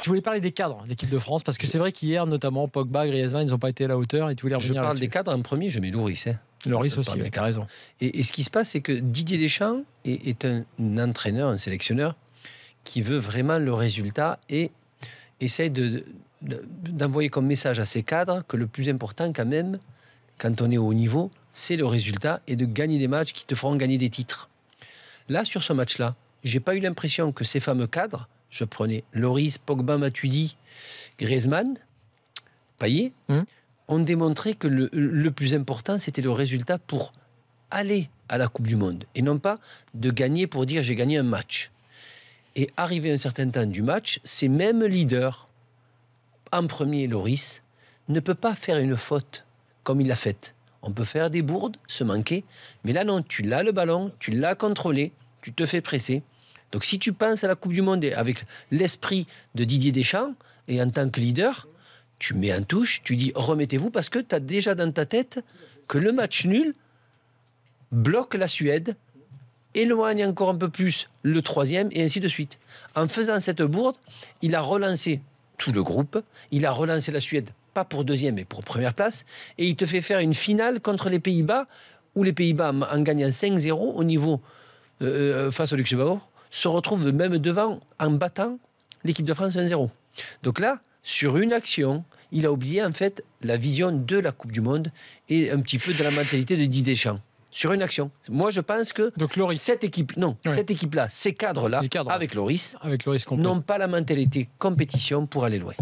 Tu voulais parler des cadres, l'équipe de France, parce que c'est vrai qu'hier, notamment, Pogba, Griezmann, ils n'ont pas été à la hauteur et tu voulais revenir Je parle des cadres en premier, je mets Loris. Hein. Loris aussi, avec raison. Et, ce qui se passe, c'est que Didier Deschamps est, un entraîneur, un sélectionneur qui veut vraiment le résultat et essaye de, d'envoyer comme message à ses cadres que le plus important, quand même, quand on est au haut niveau, c'est le résultat et de gagner des matchs qui te feront gagner des titres. Là, sur ce match-là, j'ai pas eu l'impression que ces fameux cadres je prenais Loris, Pogba, Matuidi, Griezmann, Payet, hmm. ont démontré que le, le plus important, c'était le résultat pour aller à la Coupe du Monde et non pas de gagner pour dire j'ai gagné un match. Et arrivé un certain temps du match, ces mêmes leaders, en premier Loris, ne peut pas faire une faute comme il l'a faite. On peut faire des bourdes, se manquer, mais là non, tu l'as le ballon, tu l'as contrôlé, tu te fais presser. Donc si tu penses à la Coupe du Monde avec l'esprit de Didier Deschamps et en tant que leader, tu mets en touche, tu dis remettez-vous parce que tu as déjà dans ta tête que le match nul bloque la Suède, éloigne encore un peu plus le troisième et ainsi de suite. En faisant cette bourde, il a relancé tout le groupe, il a relancé la Suède, pas pour deuxième mais pour première place, et il te fait faire une finale contre les Pays-Bas où les Pays-Bas en gagnant 5-0 au niveau euh, euh, face au Luxembourg se retrouve même devant en battant l'équipe de France 1-0. Donc là, sur une action, il a oublié en fait la vision de la Coupe du Monde et un petit peu de la mentalité de Didier Deschamps sur une action. Moi, je pense que cette équipe, non, cette équipe-là, ces cadres-là, avec Loris, avec Loris n'ont pas la mentalité compétition pour aller loin.